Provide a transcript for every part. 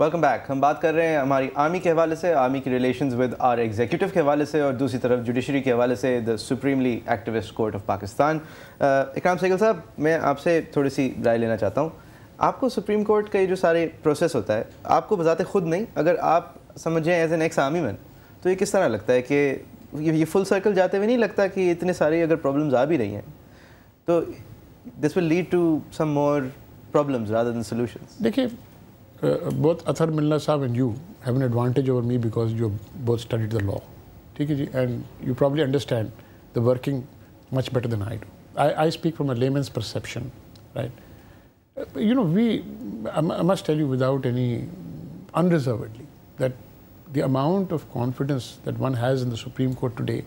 Welcome back हम बात कर रहे हैं हमारी आर्मी के हवाले से आर्मी की रिलेशंस विद आर एग्जीक्यूटिव के हवाले से और दूसरी तरफ जुडिशरी के हवाले से the supremely activist court of Pakistan Ikram Sehgal साहब मैं आपसे थोड़ी सी राय लेना चाहता हूँ आपको सुप्रीम कोर्ट का ये जो सारे प्रोसेस होता है आपको बजाते खुद नहीं अगर आप समझें as an ex army man तो ये किस तरह लगता है कि ये फुल सर्कल जाते हुए नहीं लगता कि इतने सारे अगर प्रॉब्लम्स आ भी रही हैं तो this will lead to some more problems rather देखिए uh, both Athar Milna Saab and you have an advantage over me because you both studied the law. And you probably understand the working much better than I do. I, I speak from a layman's perception, right? Uh, you know, we, I, I must tell you without any, unreservedly, that the amount of confidence that one has in the Supreme Court today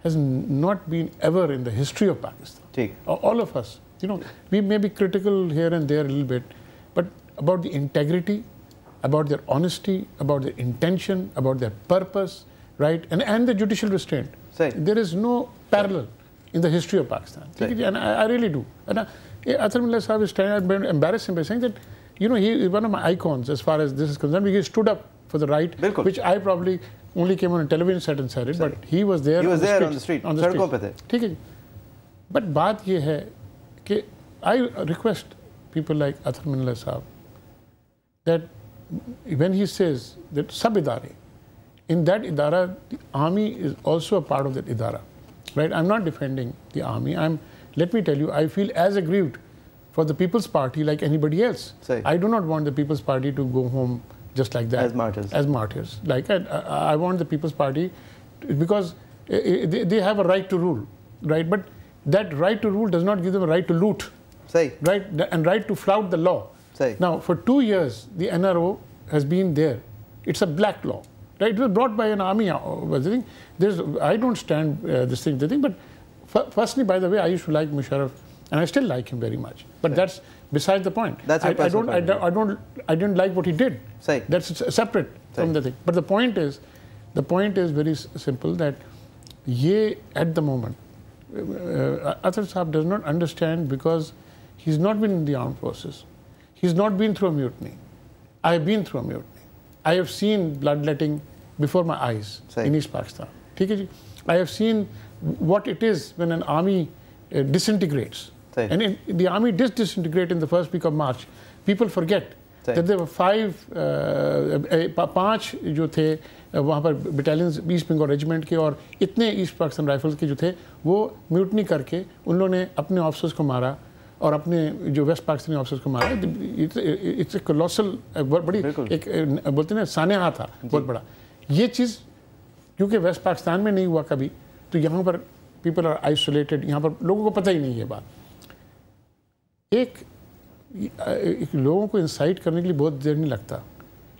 has not been ever in the history of Pakistan. All of us, you know, we may be critical here and there a little bit, about the integrity, about their honesty, about their intention, about their purpose, right? And, and the judicial restraint. Say. There is no parallel Say. in the history of Pakistan. Say. And I, I, really do. And I, Atharmullah Sahib is trying, I've embarrassed him by saying that, you know, he is one of my icons as far as this is concerned because he stood up for the right, Bilkul. which I probably only came on a television set and said it, but he was there. He was on there the on the street. On the street. ठीक है but बात ये है कि I request people like Athar Minallah साहब that when he says that sabidari, in that idara, the army is also a part of that idara. Right? I'm not defending the army. I'm let me tell you, I feel as aggrieved for the People's Party like anybody else. Say. I do not want the People's Party to go home just like that. As martyrs. As martyrs. Like I, I want the People's Party because eh, eh, they have a right to rule, right? But that right to rule does not give them a right to loot. Say. Right? And right to flout the law. Say. Now, for two years, the NRO has been there. It's a black law, right? It was brought by an army. Uh, There's, I don't stand uh, this thing, the thing, but firstly, by the way, I used to like Musharraf, and I still like him very much. But that's beside the point. That's I, I don't. I, I, don't. I didn't like what he did. Say. That's separate Say. from the thing. But the point is, the point is very simple that ye at the moment, uh, uh, Athar Saab does not understand because he's not been in the armed forces. He's not been through a mutiny. I have been through a mutiny. I have seen bloodletting before my eyes Same. in East Pakistan. I have seen what it is when an army uh, disintegrates. Same. And in, the army did disintegrate in the first week of March. People forget Same. that there were five, five, जो थे वहाँ पर battalions east Bengal regiment के और इतने east Pakistan rifles के जो थे वो म्यूटनी करके उन और अपने जो वेस्ट पाकिस्तानी ऑफिसर को मारा इट्स ए कलॉसल बड़ी एक बोलते ना सानहा था बहुत बड़ा ये चीज़ क्योंकि वेस्ट पाकिस्तान में नहीं हुआ कभी तो यहाँ पर पीपल आर आइसोलेटेड यहाँ पर लोगों को पता ही नहीं है बात एक, एक लोगों को इंसाइट करने के लिए बहुत देर नहीं लगता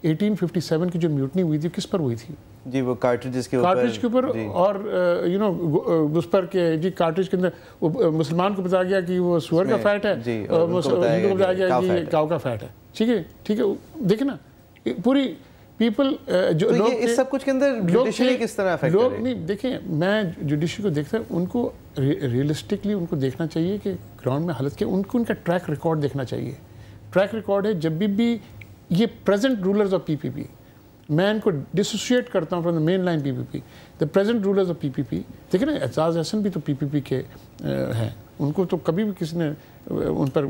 1857 की जो म्यूटनी हुई थी किस पर हुई थी जी वो कार्ट्रिज के ऊपर कार्ट्रिज के ऊपर और यू uh, नो uh, उस पर के जी कार्ट्रिज के अंदर uh, मुसलमान को बताया गया कि वो सुअर का फैट है और हिंदू को बताया गया कि गाँव का फैट है ठीक है ठीक है देखे ना पूरी पीपल जो तो लोग इस सब कुछ के अंदर जुडिशरी किस तरह लोग नहीं देखें मैं जुडिशरी को देखता हूँ उनको रियलिस्टिकली उनको देखना चाहिए कि ग्राउंड में हालत के उनको उनका ट्रैक रिकॉर्ड देखना चाहिए ट्रैक रिकॉर्ड है जब भी ये प्रेजेंट रूलर्स ऑफ पीपीपी मैं इनको डिसोशिएट करता हूँ from the main line PPP the present rulers of PPP देखे ना एजाज हसन भी तो पीपीपी के हैं उनको तो कभी भी किसी ने उन पर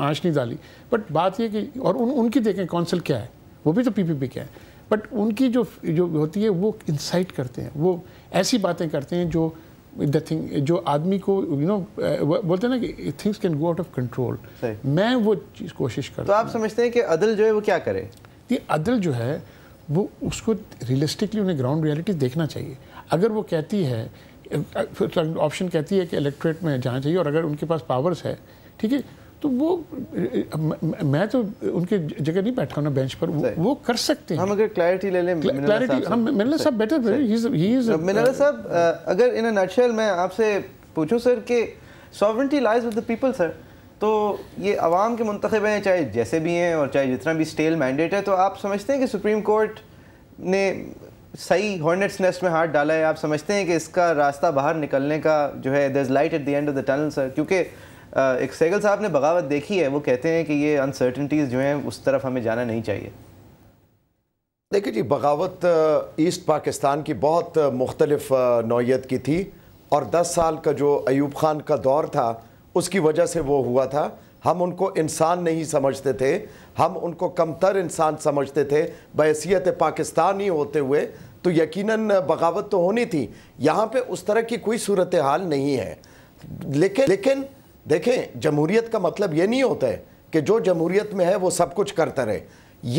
आँच नहीं डाली बट बात यह कि और उन उनकी देखें कौंसिल क्या है वो भी तो पीपीपी के हैं बट उनकी जो जो होती है वो इंसाइट करते हैं वो ऐसी बातें करते हैं जो द थिंग जो आदमी को यू you नो know, बोलते हैं ना कि things can go out of control मैं वो चीज़ कोशिश करता तो आप समझते हैं कि अदल जो है वो क्या करे ये अदल जो है वो उसको रियलिस्टिकली उन्हें ग्राउंड रियलिटी देखना चाहिए अगर वो कहती है ऑप्शन तो कहती है कि इलेक्ट्रेट में जाना चाहिए और अगर उनके पास पावर्स है ठीक है तो वो मैं तो उनके जगह नहीं बैठा ना बेंच पर वो, वो कर सकते हैं हम अगर क्लैरिटी ले लें क्लैरिटी हम मिनला साहब बेटर मिनला साहब अगर इन नटशेल मैं आपसे पूछूं सर कि sovereignty lies with the people sir तो ये आवाम के मंतखब हैं चाहे जैसे भी हैं और चाहे जितना भी स्टेल मैंडेट है तो आप समझते हैं कि सुप्रीम कोर्ट ने सही हॉर्नेट्स नेस्ट में हाथ डाला है आप समझते हैं कि इसका रास्ता बाहर निकलने का जो है there is light at the end of the tunnel sir क्योंकि एक सैगल साहब ने बगावत देखी है वो कहते हैं कि ये अनसर्टनटीज़ जो हैं उस तरफ हमें जाना नहीं चाहिए देखिए जी बगावत ईस्ट पाकिस्तान की बहुत मुख्तलफ नौीयत की थी और दस साल का जो अयूब खान का दौर था उसकी वजह से वो हुआ था हम उनको इंसान नहीं समझते थे हम उनको कमतर इंसान समझते थे बहसीत पाकिस्तान ही होते हुए तो यकीनन बगावत तो होनी थी यहाँ पे उस तरह की कोई सूरत हाल नहीं है लेकिन लेकिन देखें जमहूरीत का मतलब ये नहीं होता है कि जो जमहूरीत में है वो सब कुछ करता रहे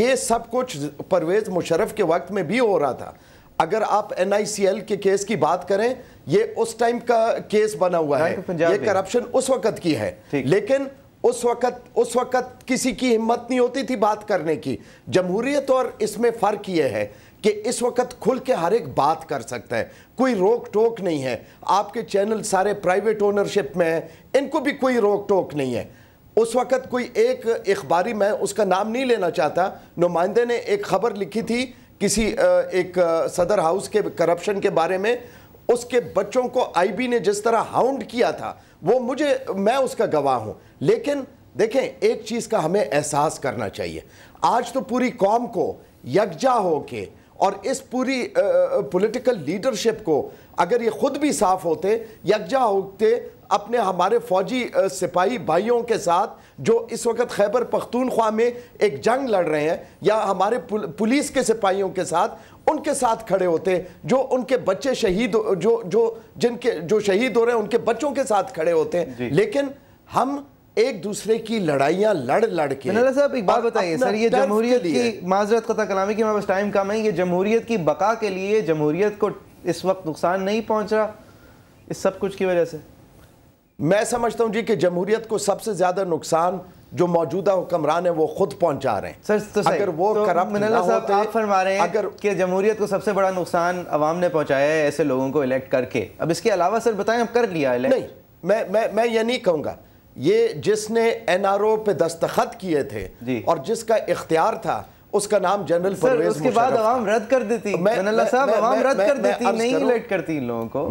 ये सब कुछ परवेज़ मुशरफ के वक्त में भी हो रहा था अगर आप एनआईसीएल के केस की बात करें ये उस टाइम का केस बना हुआ है ये करप्शन उस वक्त की है लेकिन उस वक्त उस वक्त किसी की हिम्मत नहीं होती थी बात करने की जमहूरियत और इसमें फ़र्क यह है कि इस वक्त खुल के हर एक बात कर सकता है कोई रोक टोक नहीं है आपके चैनल सारे प्राइवेट ओनरशिप में हैं इनको भी कोई रोक टोक नहीं है उस वक्त कोई एक अखबारी मैं उसका नाम नहीं लेना चाहता नुमाइंदे ने एक खबर लिखी थी किसी एक सदर हाउस के करप्शन के बारे में उसके बच्चों को आईबी ने जिस तरह हाउंड किया था वो मुझे मैं उसका गवाह हूं लेकिन देखें एक चीज़ का हमें एहसास करना चाहिए आज तो पूरी कौम को यकजा हो के और इस पूरी पॉलिटिकल लीडरशिप को अगर ये खुद भी साफ होते यकजा होते अपने हमारे फौजी सिपाही भाइयों के साथ जो इस वक्त खैबर पख्तूनख्वा में एक जंग लड़ रहे हैं या हमारे पुलिस के सिपाहियों के साथ उनके साथ खड़े होते जो उनके बच्चे शहीद जो जो जिनके जो शहीद हो रहे हैं उनके बच्चों के साथ खड़े होते हैं लेकिन हम एक दूसरे की लड़ाइयाँ लड़ लड़ के साहब एक बात बताइए सर ये जमहूरियत की माजरत कथा कलामी की हमारे पास टाइम कम है ये जमहूरियत की बका के लिए जमहूरियत को इस वक्त नुकसान नहीं पहुँच रहा इस सब कुछ की वजह से मैं समझता हूँ जी कि जमहूरियत को सबसे ज़्यादा नुकसान जो मौजूदा हुक्मरान है वो खुद पहुंचा रहे हैं सर तो अगर वो तो करप्ट ना होते आप फरमा रहे हैं अगर कि जमहूरियत को सबसे बड़ा नुकसान अवाम ने पहुंचाया है ऐसे लोगों को इलेक्ट करके अब इसके अलावा सर बताएं अब कर लिया इलेक्ट नहीं मैं मैं मैं ये नहीं कहूँगा ये जिसने एन आर ओ पे दस्तखत किए थे और जिसका इख्तियार था उसका नाम जनरल उसके बाद आवाम रद्द कर देती मैं, मैं,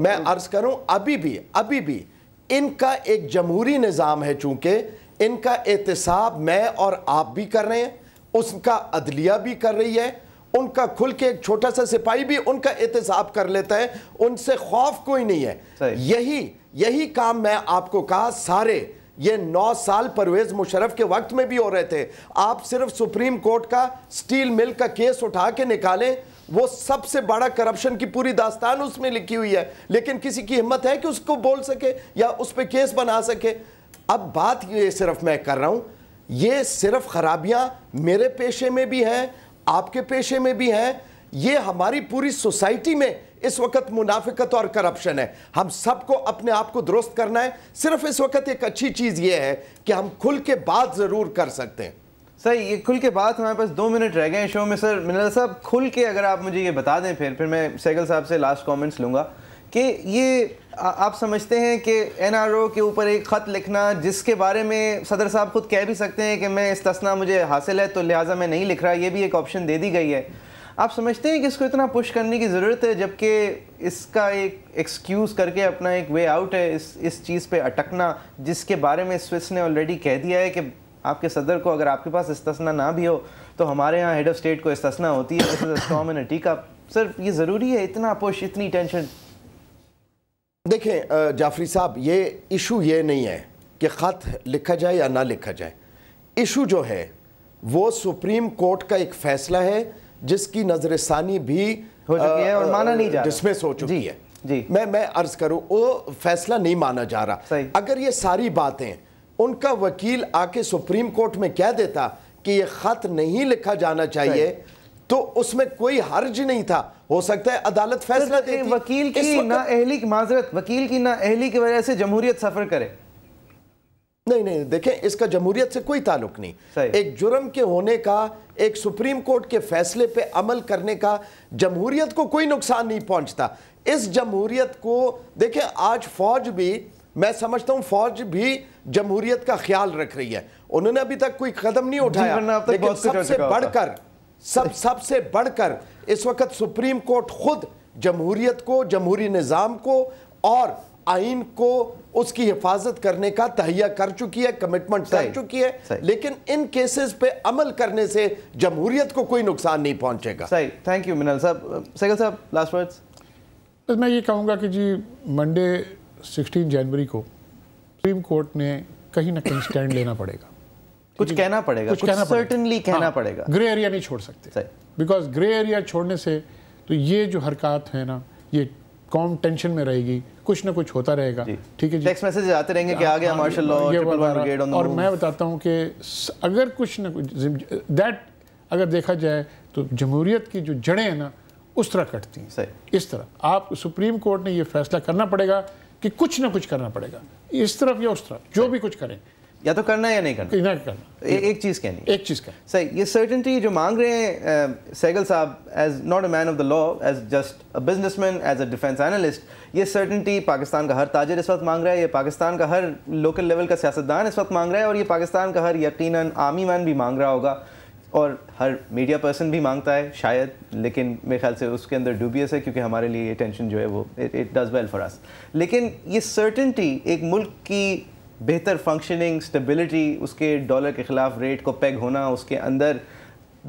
मैं अर्ज करूं अभी भी अभी भी इनका एक जमहूरी निज़ाम है चूँकि इनका एहतसाब मैं और आप भी कर रहे हैं उसका अदलिया भी कर रही है उनका खुल के एक छोटा सा सिपाही भी उनका एहतसाब कर लेता है उनसे खौफ कोई नहीं है यही यही काम मैं आपको कहा सारे ये नौ साल परवेज मुशरफ के वक्त में भी हो रहे थे आप सिर्फ सुप्रीम कोर्ट का स्टील मिल का केस उठा के निकालें वो सबसे बड़ा करप्शन की पूरी दास्तान उसमें लिखी हुई है लेकिन किसी की हिम्मत है कि उसको बोल सके या उस पर केस बना सके अब बात ये सिर्फ मैं कर रहा हूँ ये सिर्फ खराबियाँ मेरे पेशे में भी हैं आपके पेशे में भी हैं ये हमारी पूरी सोसाइटी में इस वक्त मुनाफिकत और करप्शन है हम सबको अपने आप को दुरुस्त करना है सिर्फ इस वक्त एक अच्छी चीज़ ये है कि हम खुल के बात ज़रूर कर सकते हैं सर ये खुल के बाद हमारे पास दो मिनट रह गए हैं शो में सर मिनल साहब खुल के अगर आप मुझे ये बता दें फिर फिर मैं सैगल साहब से लास्ट कमेंट्स लूँगा कि ये आ, आप समझते हैं कि एनआरओ के ऊपर एक ख़त लिखना जिसके बारे में सदर साहब खुद कह भी सकते हैं कि मैं इस तस्ना मुझे हासिल है तो लिहाजा मैं नहीं लिख रहा ये भी एक ऑप्शन दे दी गई है आप समझते हैं कि इसको इतना पुश करने की ज़रूरत है जबकि इसका एक एक्सक्यूज़ करके अपना एक वे आउट है इस इस चीज़ पे अटकना जिसके बारे में स्विस ने ऑलरेडी कह दिया है कि आपके सदर को अगर आपके पास इस्तना ना भी हो तो हमारे यहाँ हेड ऑफ स्टेट को इस्तना होती है दिस इज टीका सर ये ज़रूरी है इतना पुश इतनी टेंशन देखें जाफरी साहब ये इशू ये नहीं है कि ख़त लिखा जाए या ना लिखा जाए इशू जो है वो सुप्रीम कोर्ट का एक फ़ैसला है जिसकी नज़रसानी भी हो चुकी है और माना नहीं जा डिसमिस हो चुकी है जी मैं मैं अर्ज़ करूं वो फ़ैसला नहीं माना जा रहा अगर ये सारी बातें उनका वकील आके सुप्रीम कोर्ट में कह देता कि ये खत नहीं लिखा जाना चाहिए तो उसमें कोई हर्ज नहीं था हो सकता है अदालत फैसला दे वकील की ना अहली की माजरत वकील की ना अहली की वजह से जमहूरियत सफर करे नहीं नहीं देखें इसका जमहूरियत से कोई ताल्लुक नहीं एक जुर्म के होने का एक सुप्रीम कोर्ट के फैसले पे अमल करने का जमहूरियत को कोई नुकसान नहीं पहुंचता इस जमहूरियत को देखें आज फौज भी मैं समझता हूं फौज भी जमहूरियत का ख्याल रख रही है उन्होंने अभी तक कोई कदम नहीं उठाया लेकिन सबसे बढ़कर सब सबसे बढ़कर इस वक्त सुप्रीम कोर्ट खुद जमहूरियत को जमहूरी निज़ाम को और आइन को उसकी हिफाजत करने का तहिया कर चुकी है कमिटमेंट कर चुकी है लेकिन इन केसेस पे अमल करने से जमहूरियत को कोई नुकसान नहीं पहुंचेगा सही थैंक यू मिनल साहब सैगल साहब लास्ट वर्ड्स मैं ये कहूँगा कि जी मंडे 16 जनवरी को सुप्रीम कोर्ट ने कहीं ना कहीं स्टैंड लेना पड़ेगा कुछ कहना पड़ेगा कुछ, कहना सर्टनली कहना हाँ, पड़ेगा ग्रे एरिया नहीं छोड़ सकते बिकॉज ग्रे एरिया छोड़ने से तो ये जो हरकत है ना ये कॉम टेंशन में रहेगी कुछ ना कुछ होता रहेगा ठीक है जी टेक्स्ट मैसेज आते रहेंगे कि आ गया मार्शल लॉ और मैं बताता हूँ कि अगर कुछ ना कुछ दैट अगर देखा जाए तो जमहूरियत की जो जड़ें हैं ना उस तरह कटती हैं इस तरह आप सुप्रीम कोर्ट ने ये फैसला करना पड़ेगा कि कुछ ना कुछ करना पड़ेगा इस तरफ या उस तरफ जो भी कुछ करें या तो करना या नहीं करना करना ए, एक चीज़ कहनी एक चीज़ का सही ये सर्टेनिटी जो मांग रहे हैं सैगल साहब as not a man of the law as just a businessman as a defence analyst ये सर्टेनिटी पाकिस्तान का हर ताजर इस वक्त मांग रहा है ये पाकिस्तान का हर लोकल लेवल का सियासतदान इस वक्त मांग रहा है और ये पाकिस्तान का हर यकीन आर्मी मैन भी मांग रहा होगा और हर मीडिया पर्सन भी मांगता है शायद लेकिन मेरे ख्याल से उसके अंदर डूबियस है क्योंकि हमारे लिए ये टेंशन जो है वो it does well for us लेकिन ये सर्टेनिटी एक मुल्क की बेहतर फंक्शनिंग स्टेबिलिटी उसके डॉलर के ख़िलाफ़ रेट को पैग होना उसके अंदर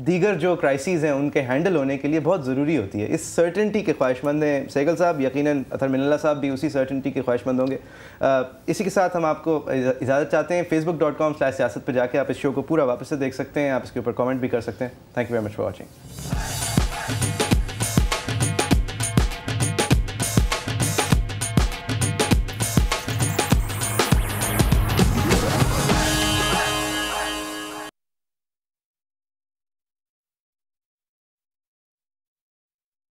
दीगर जो क्राइसिस हैं उनके हैंडल होने के लिए बहुत ज़रूरी होती है इस सर्टेनिटी के ख्वाहिशमंद हैं सैगल साहब यकीन अतर मिनल्ला साहब भी उसी सर्टेनिटी के ख्वाहिशमंद होंगे इसी के साथ हम आपको इजाज़त चाहते हैं फेसबुक डॉट कॉम स्लैश सियासत पर जाकर आप इस शो को पूरा वापस से देख सकते हैं आप इसके ऊपर कॉमेंट भी कर सकते हैं thank you very much for watching